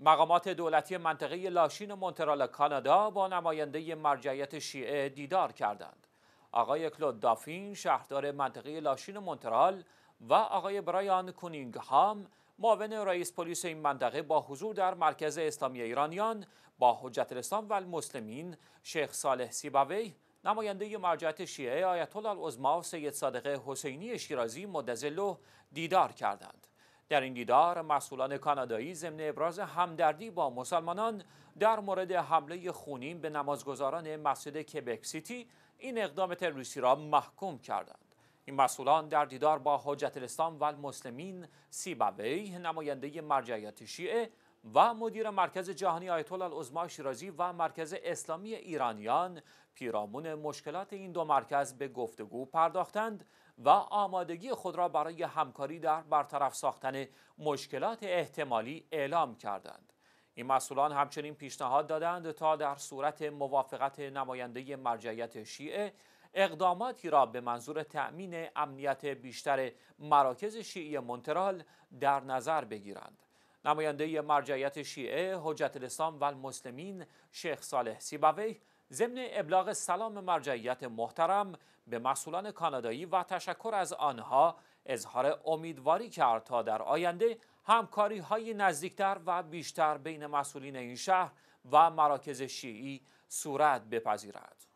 مقامات دولتی منطقه لاشین مونترال کانادا با نماینده مرجعیت شیعه دیدار کردند. آقای کلود دافین شهردار منطقه لاشین مونترال و آقای برایان کونینگهام معاون رئیس پلیس این منطقه با حضور در مرکز اسلامی ایرانیان با حجت الاسلام و المسلمین شیخ صالح سیباوی نماینده مرجعیت شیعه آیت الله العظما سید صادق حسینی شیرازی مدظله دیدار کردند. در این دیدار مسئولان کانادایی ضمن ابراز همدردی با مسلمانان در مورد حمله خونین به نمازگزاران مسجد کبک سیتی این اقدام تروریستی را محکوم کردند این مسئولان در دیدار با حجت الاسلام و المسلمین سیبوی نماینده مرجعیت شیعه و مدیر مرکز جهانی آیت الله شیرازی و مرکز اسلامی ایرانیان پیرامون مشکلات این دو مرکز به گفتگو پرداختند و آمادگی خود را برای همکاری در برطرف ساختن مشکلات احتمالی اعلام کردند. این مسئولان همچنین پیشنهاد دادند تا در صورت موافقت نماینده مرجعیت شیعه اقداماتی را به منظور تأمین امنیت بیشتر مراکز شیعه منترال در نظر بگیرند. نماینده مرجعیت شیعه حجت الاسلام و المسلمین شیخ صالح سیبوی ضمن ابلاغ سلام مرجعیت محترم به مسئولان کانادایی و تشکر از آنها اظهار امیدواری کرد تا در آینده همکاری های نزدیکتر و بیشتر بین مسئولین این شهر و مراکز شیعی صورت بپذیرد.